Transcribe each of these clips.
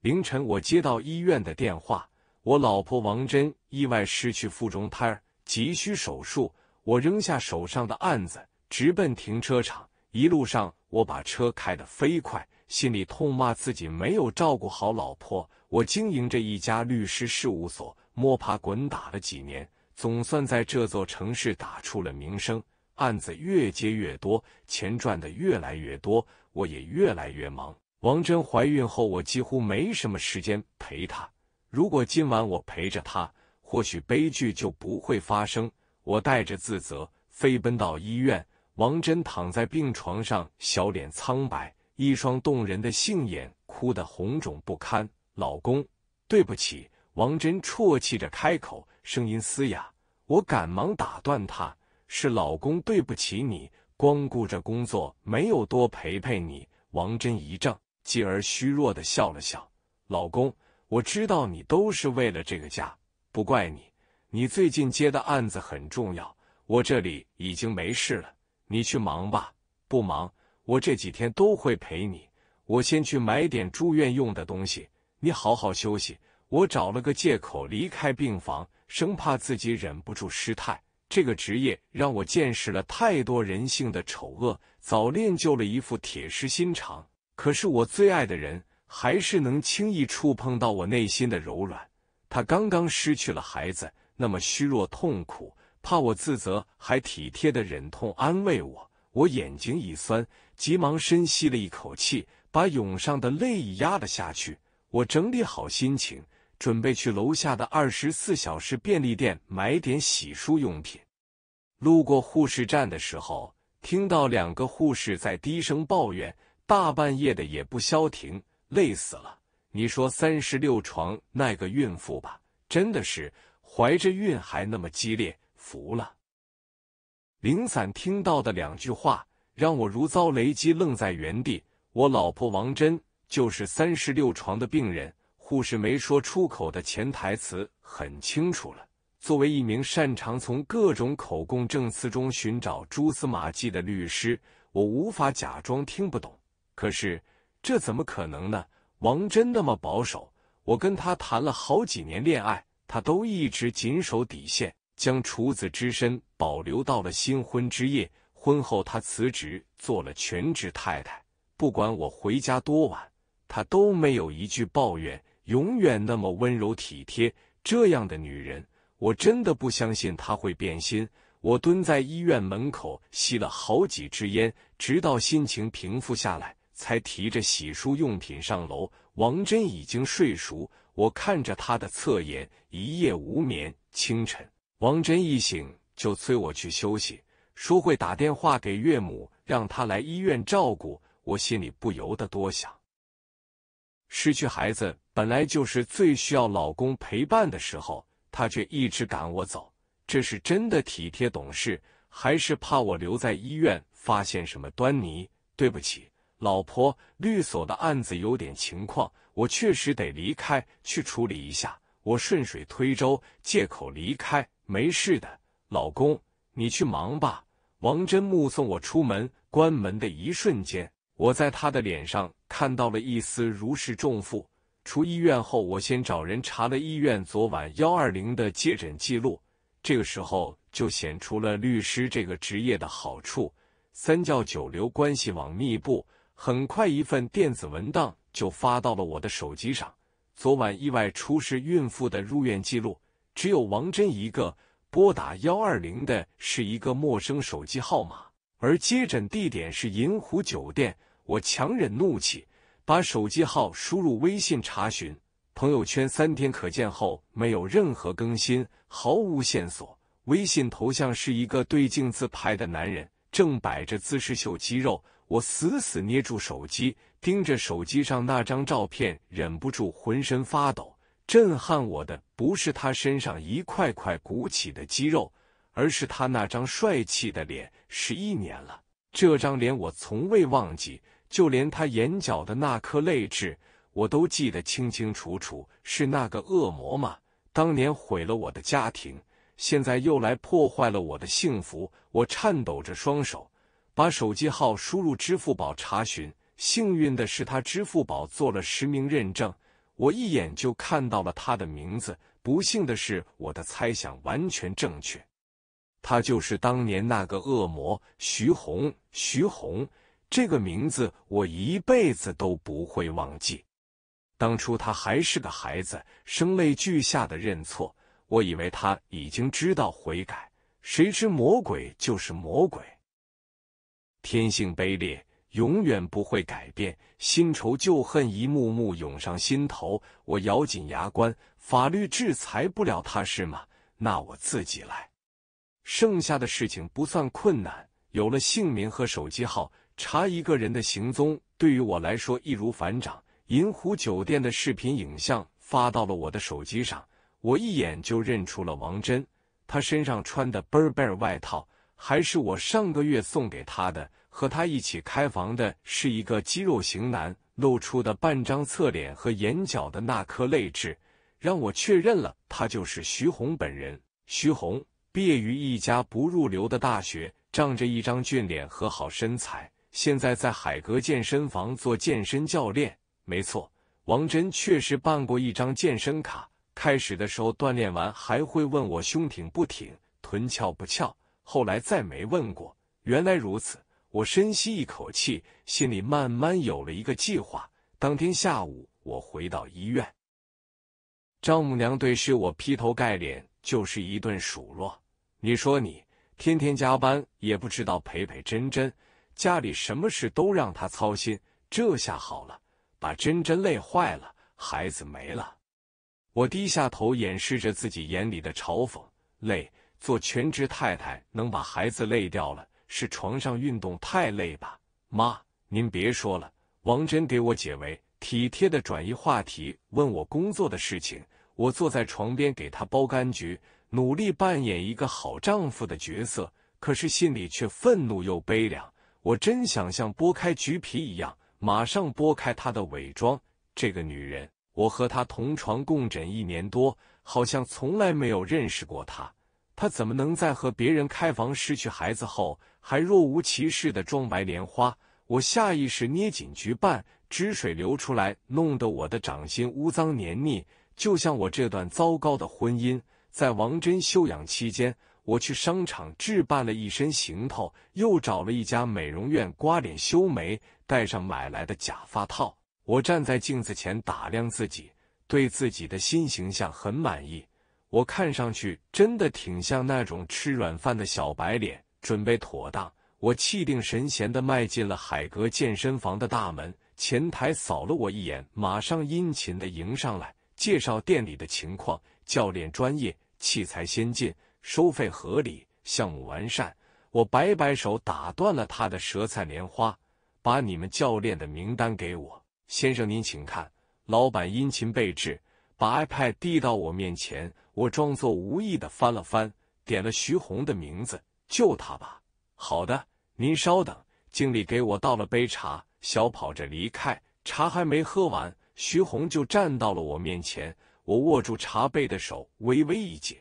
凌晨，我接到医院的电话，我老婆王珍意外失去腹中胎儿，急需手术。我扔下手上的案子，直奔停车场。一路上，我把车开得飞快，心里痛骂自己没有照顾好老婆。我经营着一家律师事务所，摸爬滚打了几年，总算在这座城市打出了名声，案子越接越多，钱赚的越来越多，我也越来越忙。王珍怀孕后，我几乎没什么时间陪她。如果今晚我陪着她，或许悲剧就不会发生。我带着自责飞奔到医院，王珍躺在病床上，小脸苍白，一双动人的杏眼哭得红肿不堪。老公，对不起。”王珍啜泣着开口，声音嘶哑。我赶忙打断她：“是老公对不起你，光顾着工作，没有多陪陪你。”王珍一怔。继而虚弱的笑了笑，老公，我知道你都是为了这个家，不怪你。你最近接的案子很重要，我这里已经没事了，你去忙吧。不忙，我这几天都会陪你。我先去买点住院用的东西，你好好休息。我找了个借口离开病房，生怕自己忍不住失态。这个职业让我见识了太多人性的丑恶，早练就了一副铁石心肠。可是我最爱的人还是能轻易触碰到我内心的柔软。他刚刚失去了孩子，那么虚弱痛苦，怕我自责，还体贴的忍痛安慰我。我眼睛一酸，急忙深吸了一口气，把涌上的泪压了下去。我整理好心情，准备去楼下的二十四小时便利店买点洗漱用品。路过护士站的时候，听到两个护士在低声抱怨。大半夜的也不消停，累死了！你说三十六床那个孕妇吧，真的是怀着孕还那么激烈，服了。零散听到的两句话让我如遭雷击，愣在原地。我老婆王珍就是三十六床的病人，护士没说出口的潜台词很清楚了。作为一名擅长从各种口供、证词中寻找蛛丝马迹的律师，我无法假装听不懂。可是这怎么可能呢？王真那么保守，我跟他谈了好几年恋爱，他都一直谨守底线，将处子之身保留到了新婚之夜。婚后他辞职做了全职太太，不管我回家多晚，他都没有一句抱怨，永远那么温柔体贴。这样的女人，我真的不相信她会变心。我蹲在医院门口吸了好几支烟，直到心情平复下来。才提着洗漱用品上楼，王真已经睡熟。我看着他的侧颜，一夜无眠。清晨，王真一醒就催我去休息，说会打电话给岳母，让她来医院照顾。我心里不由得多想：失去孩子本来就是最需要老公陪伴的时候，他却一直赶我走，这是真的体贴懂事，还是怕我留在医院发现什么端倪？对不起。老婆，律所的案子有点情况，我确实得离开去处理一下。我顺水推舟，借口离开，没事的，老公，你去忙吧。王真目送我出门，关门的一瞬间，我在他的脸上看到了一丝如释重负。出医院后，我先找人查了医院昨晚幺二零的接诊记录。这个时候就显出了律师这个职业的好处，三教九流关系网密布。很快，一份电子文档就发到了我的手机上。昨晚意外出事孕妇的入院记录，只有王珍一个。拨打幺二零的是一个陌生手机号码，而接诊地点是银湖酒店。我强忍怒气，把手机号输入微信查询朋友圈，三天可见后没有任何更新，毫无线索。微信头像是一个对镜自拍的男人，正摆着姿势秀肌肉。我死死捏住手机，盯着手机上那张照片，忍不住浑身发抖。震撼我的不是他身上一块块鼓起的肌肉，而是他那张帅气的脸。十一年了，这张脸我从未忘记，就连他眼角的那颗泪痣，我都记得清清楚楚。是那个恶魔吗？当年毁了我的家庭，现在又来破坏了我的幸福。我颤抖着双手。把手机号输入支付宝查询。幸运的是，他支付宝做了实名认证，我一眼就看到了他的名字。不幸的是，我的猜想完全正确，他就是当年那个恶魔徐红。徐红这个名字，我一辈子都不会忘记。当初他还是个孩子，声泪俱下的认错，我以为他已经知道悔改，谁知魔鬼就是魔鬼。天性卑劣，永远不会改变。新仇旧恨一幕幕涌上心头，我咬紧牙关。法律制裁不了他是吗？那我自己来。剩下的事情不算困难。有了姓名和手机号，查一个人的行踪对于我来说易如反掌。银湖酒店的视频影像发到了我的手机上，我一眼就认出了王真。他身上穿的 b u r b e r 外套。还是我上个月送给他的。和他一起开房的是一个肌肉型男，露出的半张侧脸和眼角的那颗泪痣，让我确认了他就是徐红本人。徐红毕业于一家不入流的大学，仗着一张俊脸和好身材，现在在海格健身房做健身教练。没错，王真确实办过一张健身卡。开始的时候，锻炼完还会问我胸挺不挺，臀翘不翘。后来再没问过，原来如此。我深吸一口气，心里慢慢有了一个计划。当天下午，我回到医院，丈母娘对视我，劈头盖脸就是一顿数落：“你说你天天加班，也不知道陪陪珍珍，家里什么事都让她操心。这下好了，把珍珍累坏了，孩子没了。”我低下头，掩饰着自己眼里的嘲讽，累。做全职太太能把孩子累掉了，是床上运动太累吧？妈，您别说了。王真给我解围，体贴地转移话题，问我工作的事情。我坐在床边给她剥柑橘，努力扮演一个好丈夫的角色，可是心里却愤怒又悲凉。我真想像剥开橘皮一样，马上剥开她的伪装。这个女人，我和她同床共枕一年多，好像从来没有认识过她。他怎么能在和别人开房失去孩子后，还若无其事的装白莲花？我下意识捏紧菊瓣，汁水流出来，弄得我的掌心污脏黏腻，就像我这段糟糕的婚姻。在王珍休养期间，我去商场置办了一身行头，又找了一家美容院刮脸修眉，戴上买来的假发套。我站在镜子前打量自己，对自己的新形象很满意。我看上去真的挺像那种吃软饭的小白脸。准备妥当，我气定神闲地迈进了海格健身房的大门。前台扫了我一眼，马上殷勤地迎上来，介绍店里的情况：教练专业，器材先进，收费合理，项目完善。我摆摆手，打断了他的舌灿莲花，把你们教练的名单给我。先生，您请看。老板殷勤备至。把 iPad 递到我面前，我装作无意的翻了翻，点了徐红的名字，就他吧。好的，您稍等。经理给我倒了杯茶，小跑着离开。茶还没喝完，徐红就站到了我面前。我握住茶杯的手微微一紧。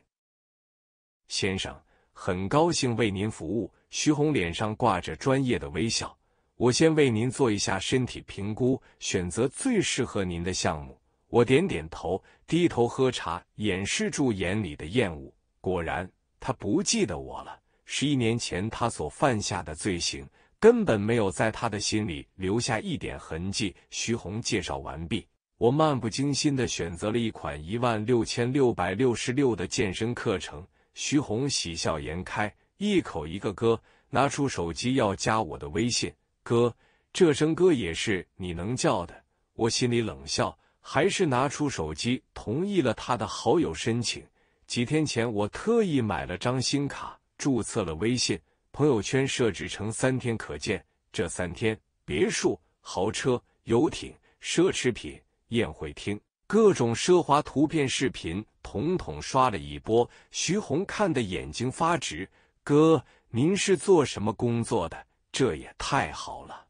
先生，很高兴为您服务。徐红脸上挂着专业的微笑，我先为您做一下身体评估，选择最适合您的项目。我点点头，低头喝茶，掩饰住眼里的厌恶。果然，他不记得我了。十一年前他所犯下的罪行，根本没有在他的心里留下一点痕迹。徐红介绍完毕，我漫不经心的选择了一款一万六千六百六十六的健身课程。徐红喜笑颜开，一口一个哥，拿出手机要加我的微信。哥，这声哥也是你能叫的？我心里冷笑。还是拿出手机，同意了他的好友申请。几天前，我特意买了张新卡，注册了微信，朋友圈设置成三天可见。这三天，别墅、豪车、游艇、奢侈品、宴会厅，各种奢华图片、视频，统统刷了一波。徐红看的眼睛发直：“哥，您是做什么工作的？这也太好了！”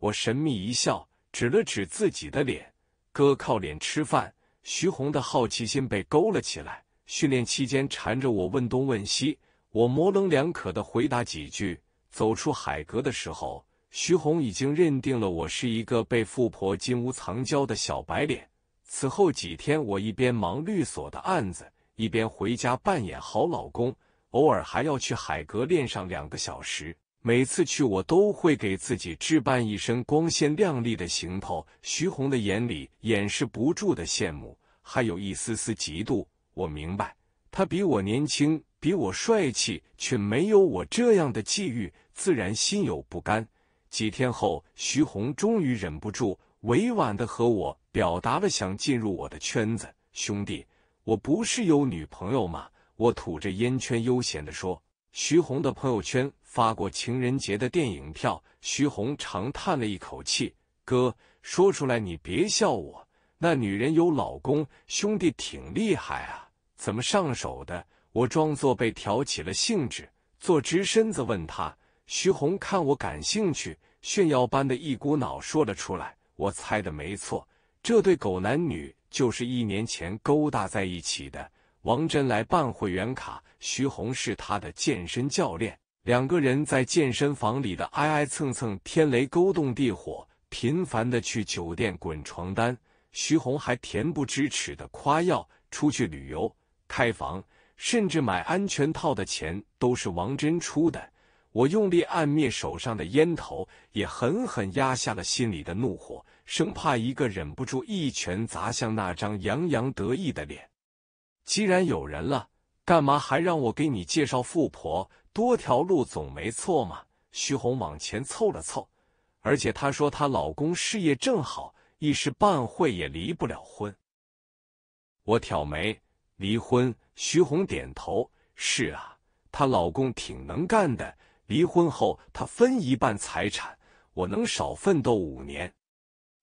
我神秘一笑，指了指自己的脸。哥靠脸吃饭，徐红的好奇心被勾了起来。训练期间缠着我问东问西，我模棱两可的回答几句。走出海格的时候，徐红已经认定了我是一个被富婆金屋藏娇的小白脸。此后几天，我一边忙律所的案子，一边回家扮演好老公，偶尔还要去海格练上两个小时。每次去，我都会给自己置办一身光鲜亮丽的行头。徐红的眼里掩饰不住的羡慕，还有一丝丝嫉妒。我明白，他比我年轻，比我帅气，却没有我这样的际遇，自然心有不甘。几天后，徐红终于忍不住，委婉的和我表达了想进入我的圈子。兄弟，我不是有女朋友吗？我吐着烟圈，悠闲的说。徐红的朋友圈。发过情人节的电影票，徐红长叹了一口气：“哥，说出来你别笑我，那女人有老公，兄弟挺厉害啊，怎么上手的？”我装作被挑起了兴致，坐直身子问他。徐红看我感兴趣，炫耀般的一股脑说了出来：“我猜的没错，这对狗男女就是一年前勾搭在一起的。王真来办会员卡，徐红是他的健身教练。”两个人在健身房里的挨挨蹭蹭，天雷勾动地火，频繁的去酒店滚床单。徐红还恬不知耻的夸耀，出去旅游、开房，甚至买安全套的钱都是王真出的。我用力按灭手上的烟头，也狠狠压下了心里的怒火，生怕一个忍不住一拳砸向那张洋洋得意的脸。既然有人了，干嘛还让我给你介绍富婆？多条路总没错嘛。徐红往前凑了凑，而且她说她老公事业正好，一时半会也离不了婚。我挑眉，离婚。徐红点头，是啊，她老公挺能干的，离婚后她分一半财产，我能少奋斗五年。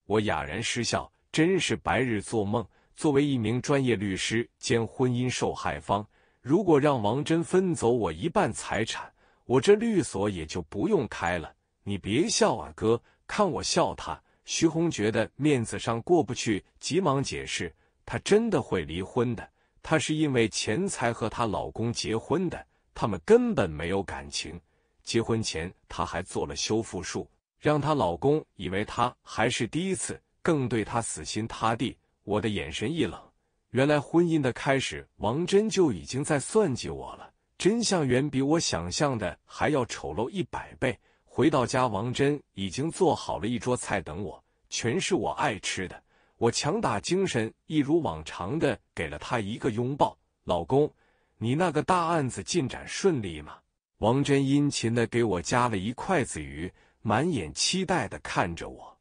我哑然失笑，真是白日做梦。作为一名专业律师兼婚姻受害方。如果让王真分走我一半财产，我这律所也就不用开了。你别笑啊，哥，看我笑他。徐红觉得面子上过不去，急忙解释，她真的会离婚的。她是因为钱才和她老公结婚的，他们根本没有感情。结婚前，她还做了修复术，让她老公以为她还是第一次，更对她死心塌地。我的眼神一冷。原来婚姻的开始，王真就已经在算计我了。真相远比我想象的还要丑陋一百倍。回到家，王真已经做好了一桌菜等我，全是我爱吃的。我强打精神，一如往常的给了他一个拥抱。老公，你那个大案子进展顺利吗？王真殷勤的给我夹了一筷子鱼，满眼期待的看着我。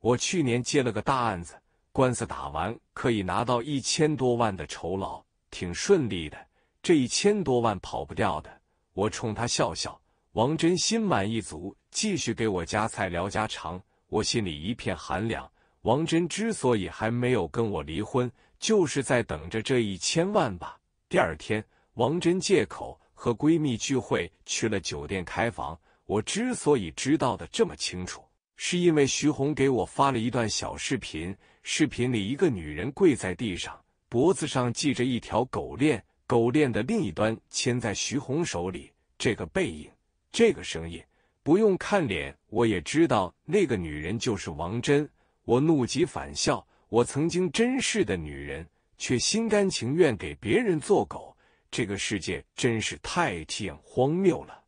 我去年接了个大案子。官司打完可以拿到一千多万的酬劳，挺顺利的。这一千多万跑不掉的。我冲他笑笑，王真心满意足，继续给我夹菜聊家常。我心里一片寒凉。王真之所以还没有跟我离婚，就是在等着这一千万吧。第二天，王真借口和闺蜜聚会去了酒店开房。我之所以知道的这么清楚，是因为徐红给我发了一段小视频。视频里，一个女人跪在地上，脖子上系着一条狗链，狗链的另一端牵在徐红手里。这个背影，这个声音，不用看脸，我也知道那个女人就是王真。我怒极反笑，我曾经珍视的女人，却心甘情愿给别人做狗。这个世界真是太天荒谬了。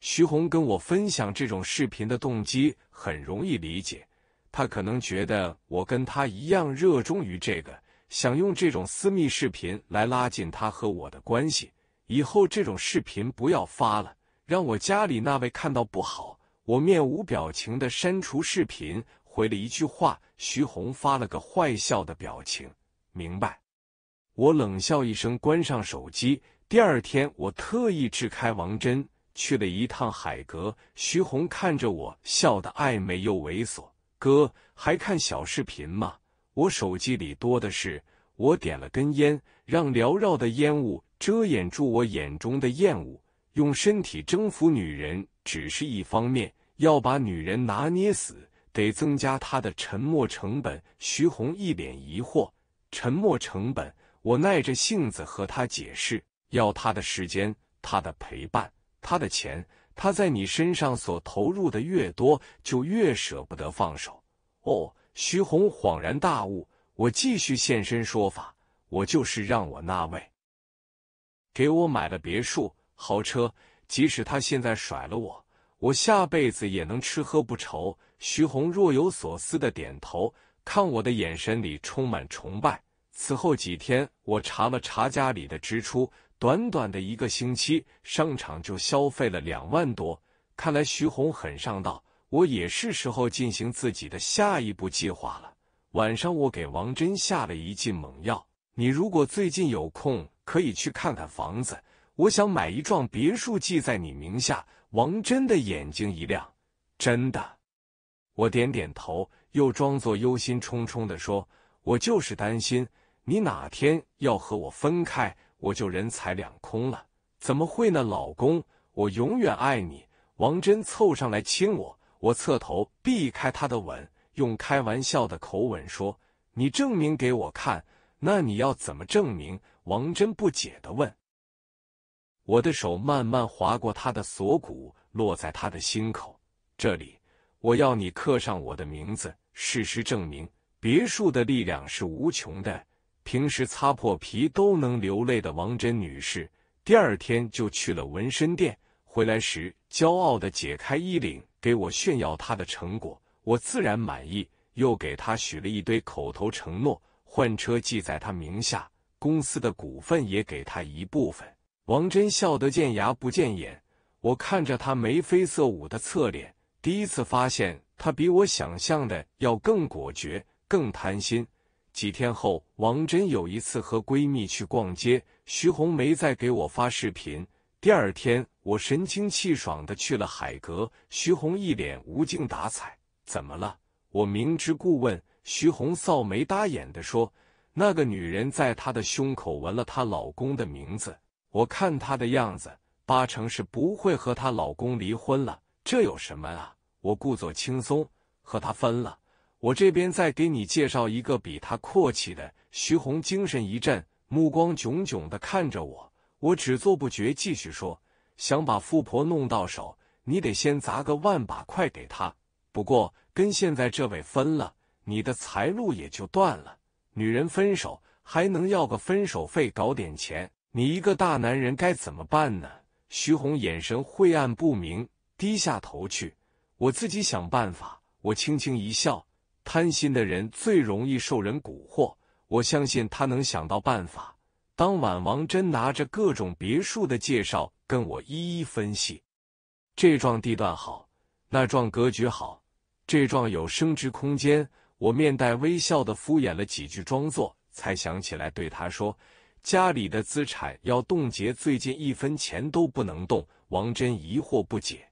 徐红跟我分享这种视频的动机，很容易理解。他可能觉得我跟他一样热衷于这个，想用这种私密视频来拉近他和我的关系。以后这种视频不要发了，让我家里那位看到不好。我面无表情的删除视频，回了一句话。徐红发了个坏笑的表情，明白。我冷笑一声，关上手机。第二天，我特意支开王真，去了一趟海阁。徐红看着我，笑得暧昧又猥琐。哥还看小视频吗？我手机里多的是。我点了根烟，让缭绕的烟雾遮掩住我眼中的厌恶。用身体征服女人只是一方面，要把女人拿捏死，得增加她的沉默成本。徐红一脸疑惑，沉默成本。我耐着性子和他解释，要他的时间，他的陪伴，他的钱。他在你身上所投入的越多，就越舍不得放手。哦，徐红恍然大悟。我继续现身说法，我就是让我那位给我买了别墅、豪车，即使他现在甩了我，我下辈子也能吃喝不愁。徐红若有所思的点头，看我的眼神里充满崇拜。此后几天，我查了查家里的支出。短短的一个星期，商场就消费了两万多。看来徐红很上道，我也是时候进行自己的下一步计划了。晚上我给王真下了一剂猛药。你如果最近有空，可以去看看房子。我想买一幢别墅，记在你名下。王真的眼睛一亮，真的？我点点头，又装作忧心忡忡的说：“我就是担心你哪天要和我分开。”我就人财两空了，怎么会呢？老公，我永远爱你。王真凑上来亲我，我侧头避开他的吻，用开玩笑的口吻说：“你证明给我看。”那你要怎么证明？王真不解的问。我的手慢慢划过他的锁骨，落在他的心口这里，我要你刻上我的名字。事实证明，别墅的力量是无穷的。平时擦破皮都能流泪的王真女士，第二天就去了纹身店，回来时骄傲的解开衣领给我炫耀她的成果，我自然满意，又给她许了一堆口头承诺，换车记在她名下，公司的股份也给她一部分。王真笑得见牙不见眼，我看着她眉飞色舞的侧脸，第一次发现她比我想象的要更果决，更贪心。几天后，王珍有一次和闺蜜去逛街，徐红没再给我发视频。第二天，我神清气爽的去了海阁，徐红一脸无精打采。怎么了？我明知故问。徐红扫眉搭眼的说：“那个女人在她的胸口纹了她老公的名字，我看她的样子，八成是不会和她老公离婚了。”这有什么啊？我故作轻松：“和她分了。”我这边再给你介绍一个比他阔气的，徐红精神一振，目光炯炯的看着我。我只坐不绝，继续说：“想把富婆弄到手，你得先砸个万把块给她。不过跟现在这位分了，你的财路也就断了。女人分手还能要个分手费，搞点钱。你一个大男人该怎么办呢？”徐红眼神晦暗不明，低下头去。我自己想办法。我轻轻一笑。贪心的人最容易受人蛊惑，我相信他能想到办法。当晚，王真拿着各种别墅的介绍跟我一一分析，这幢地段好，那幢格局好，这幢有升值空间。我面带微笑的敷衍了几句，装作才想起来对他说：“家里的资产要冻结，最近一分钱都不能动。”王真疑惑不解。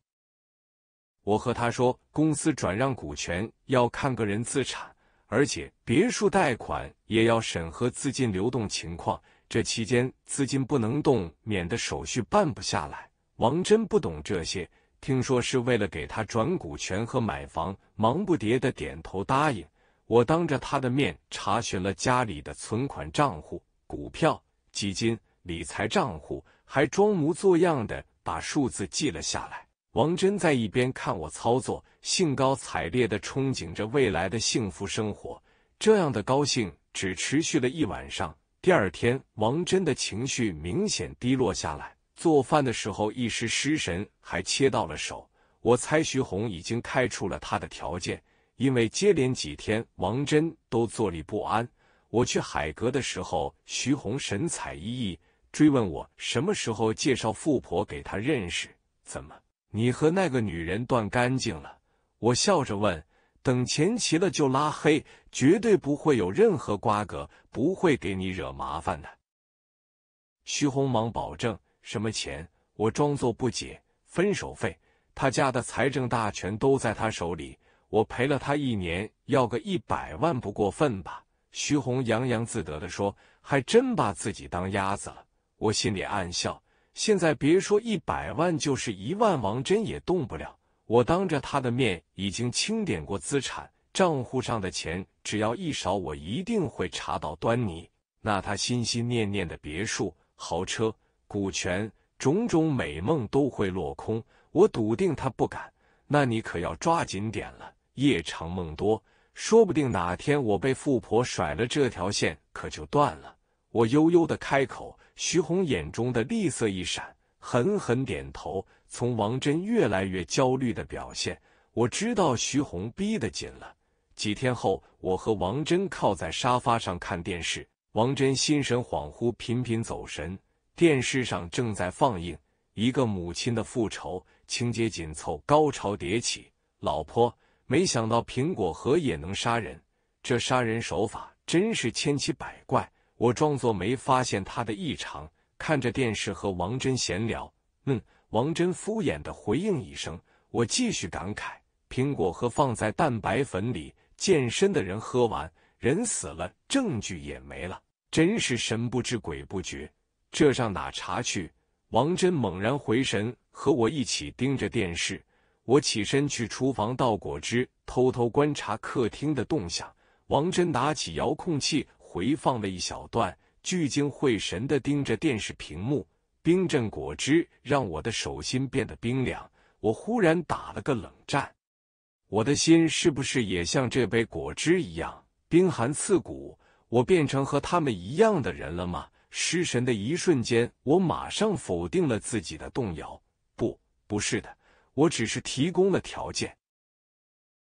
我和他说，公司转让股权要看个人资产，而且别墅贷款也要审核资金流动情况。这期间资金不能动，免得手续办不下来。王真不懂这些，听说是为了给他转股权和买房，忙不迭的点头答应。我当着他的面查询了家里的存款账户、股票、基金、理财账户，还装模作样的把数字记了下来。王真在一边看我操作，兴高采烈地憧憬着未来的幸福生活。这样的高兴只持续了一晚上。第二天，王真的情绪明显低落下来。做饭的时候一时失神，还切到了手。我猜徐红已经开出了她的条件，因为接连几天，王真都坐立不安。我去海阁的时候，徐红神采奕奕，追问我什么时候介绍富婆给她认识，怎么？你和那个女人断干净了，我笑着问。等钱齐了就拉黑，绝对不会有任何瓜葛，不会给你惹麻烦的。徐红忙保证。什么钱？我装作不解。分手费。他家的财政大权都在他手里，我陪了他一年，要个一百万不过分吧？徐红洋洋自得的说，还真把自己当鸭子了。我心里暗笑。现在别说一百万，就是一万，王真也动不了。我当着他的面已经清点过资产，账户上的钱只要一少，我一定会查到端倪。那他心心念念的别墅、豪车、股权，种种美梦都会落空。我笃定他不敢。那你可要抓紧点了，夜长梦多，说不定哪天我被富婆甩了，这条线可就断了。我悠悠的开口。徐红眼中的厉色一闪，狠狠点头。从王真越来越焦虑的表现，我知道徐红逼得紧了。几天后，我和王真靠在沙发上看电视，王真心神恍惚，频频走神。电视上正在放映一个母亲的复仇，情节紧凑，高潮迭起。老婆，没想到苹果核也能杀人，这杀人手法真是千奇百怪。我装作没发现他的异常，看着电视和王真闲聊。嗯，王真敷衍的回应一声。我继续感慨：苹果核放在蛋白粉里，健身的人喝完人死了，证据也没了，真是神不知鬼不觉，这上哪查去？王真猛然回神，和我一起盯着电视。我起身去厨房倒果汁，偷偷观察客厅的动向。王真拿起遥控器。回放了一小段，聚精会神的盯着电视屏幕。冰镇果汁让我的手心变得冰凉，我忽然打了个冷战。我的心是不是也像这杯果汁一样冰寒刺骨？我变成和他们一样的人了吗？失神的一瞬间，我马上否定了自己的动摇。不，不是的，我只是提供了条件。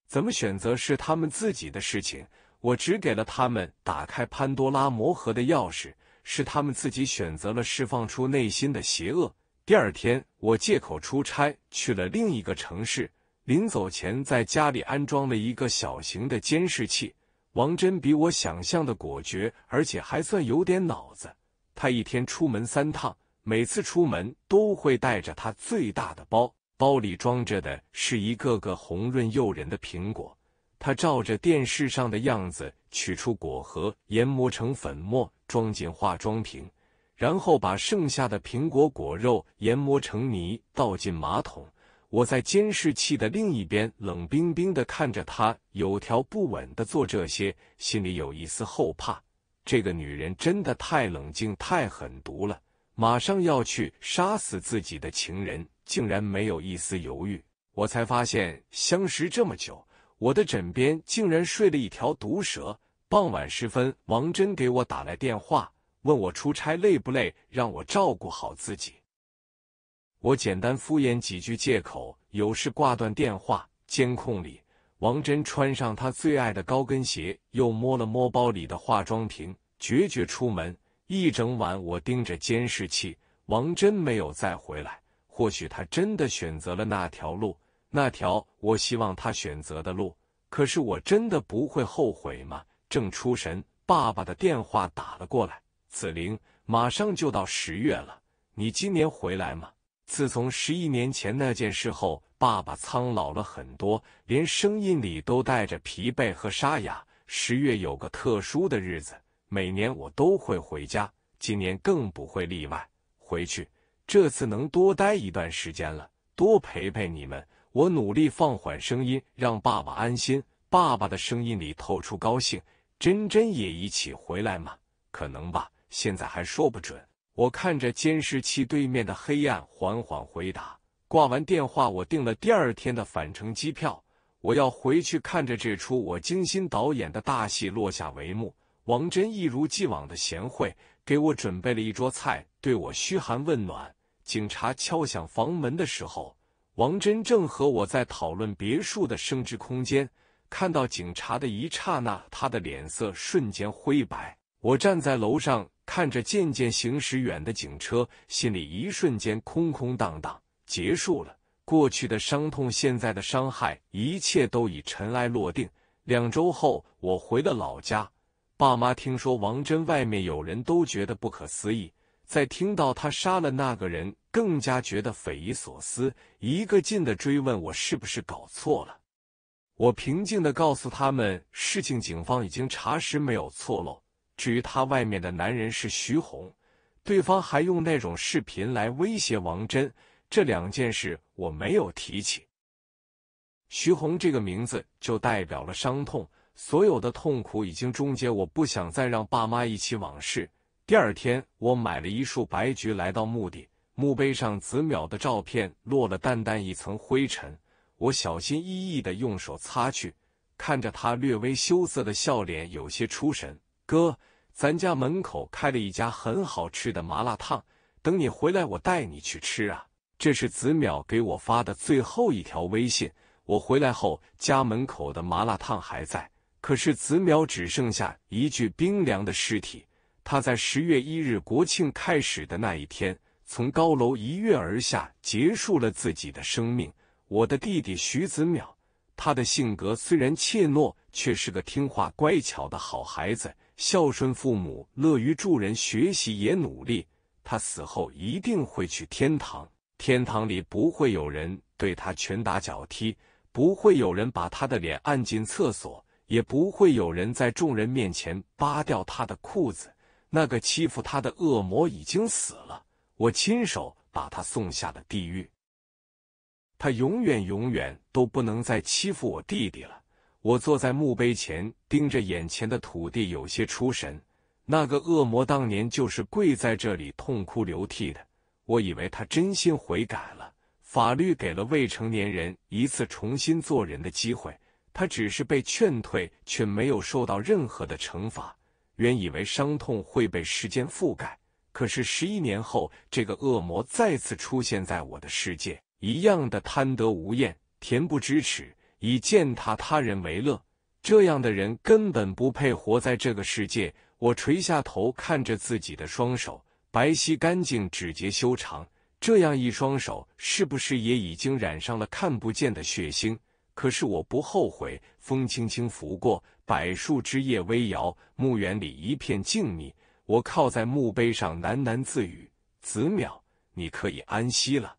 怎么选择是他们自己的事情。我只给了他们打开潘多拉魔盒的钥匙，是他们自己选择了释放出内心的邪恶。第二天，我借口出差去了另一个城市，临走前在家里安装了一个小型的监视器。王真比我想象的果决，而且还算有点脑子。他一天出门三趟，每次出门都会带着他最大的包，包里装着的是一个个红润诱人的苹果。他照着电视上的样子取出果核，研磨成粉末，装进化妆瓶，然后把剩下的苹果果肉研磨成泥，倒进马桶。我在监视器的另一边冷冰冰的看着他有条不紊的做这些，心里有一丝后怕。这个女人真的太冷静、太狠毒了。马上要去杀死自己的情人，竟然没有一丝犹豫。我才发现，相识这么久。我的枕边竟然睡了一条毒蛇。傍晚时分，王真给我打来电话，问我出差累不累，让我照顾好自己。我简单敷衍几句借口，有事挂断电话。监控里，王真穿上她最爱的高跟鞋，又摸了摸包里的化妆品，决绝出门。一整晚，我盯着监视器，王真没有再回来。或许她真的选择了那条路。那条我希望他选择的路，可是我真的不会后悔吗？正出神，爸爸的电话打了过来。子玲，马上就到十月了，你今年回来吗？自从十一年前那件事后，爸爸苍老了很多，连声音里都带着疲惫和沙哑。十月有个特殊的日子，每年我都会回家，今年更不会例外。回去，这次能多待一段时间了，多陪陪你们。我努力放缓声音，让爸爸安心。爸爸的声音里透出高兴。真真也一起回来吗？可能吧，现在还说不准。我看着监视器对面的黑暗，缓缓回答。挂完电话，我订了第二天的返程机票。我要回去，看着这出我精心导演的大戏落下帷幕。王真一如既往的贤惠，给我准备了一桌菜，对我嘘寒问暖。警察敲响房门的时候。王真正和我在讨论别墅的升值空间，看到警察的一刹那，他的脸色瞬间灰白。我站在楼上看着渐渐行驶远的警车，心里一瞬间空空荡荡。结束了，过去的伤痛，现在的伤害，一切都已尘埃落定。两周后，我回了老家，爸妈听说王真外面有人都觉得不可思议。在听到他杀了那个人，更加觉得匪夷所思，一个劲的追问我是不是搞错了。我平静的告诉他们，事情警方已经查实没有错漏。至于他外面的男人是徐红，对方还用那种视频来威胁王真，这两件事我没有提起。徐红这个名字就代表了伤痛，所有的痛苦已经终结，我不想再让爸妈忆起往事。第二天，我买了一束白菊，来到墓地。墓碑上子淼的照片落了淡淡一层灰尘，我小心翼翼的用手擦去，看着他略微羞涩的笑脸，有些出神。哥，咱家门口开了一家很好吃的麻辣烫，等你回来，我带你去吃啊。这是子淼给我发的最后一条微信。我回来后，家门口的麻辣烫还在，可是子淼只剩下一具冰凉的尸体。他在十月一日国庆开始的那一天，从高楼一跃而下，结束了自己的生命。我的弟弟徐子淼，他的性格虽然怯懦，却是个听话、乖巧的好孩子，孝顺父母，乐于助人，学习也努力。他死后一定会去天堂，天堂里不会有人对他拳打脚踢，不会有人把他的脸按进厕所，也不会有人在众人面前扒掉他的裤子。那个欺负他的恶魔已经死了，我亲手把他送下了地狱。他永远永远都不能再欺负我弟弟了。我坐在墓碑前，盯着眼前的土地，有些出神。那个恶魔当年就是跪在这里痛哭流涕的。我以为他真心悔改了，法律给了未成年人一次重新做人的机会。他只是被劝退，却没有受到任何的惩罚。原以为伤痛会被时间覆盖，可是十一年后，这个恶魔再次出现在我的世界，一样的贪得无厌，恬不知耻，以践踏他人为乐。这样的人根本不配活在这个世界。我垂下头，看着自己的双手，白皙干净，指节修长，这样一双手是不是也已经染上了看不见的血腥？可是我不后悔。风轻轻拂过，柏树枝叶微摇，墓园里一片静谧。我靠在墓碑上，喃喃自语：“子淼，你可以安息了。”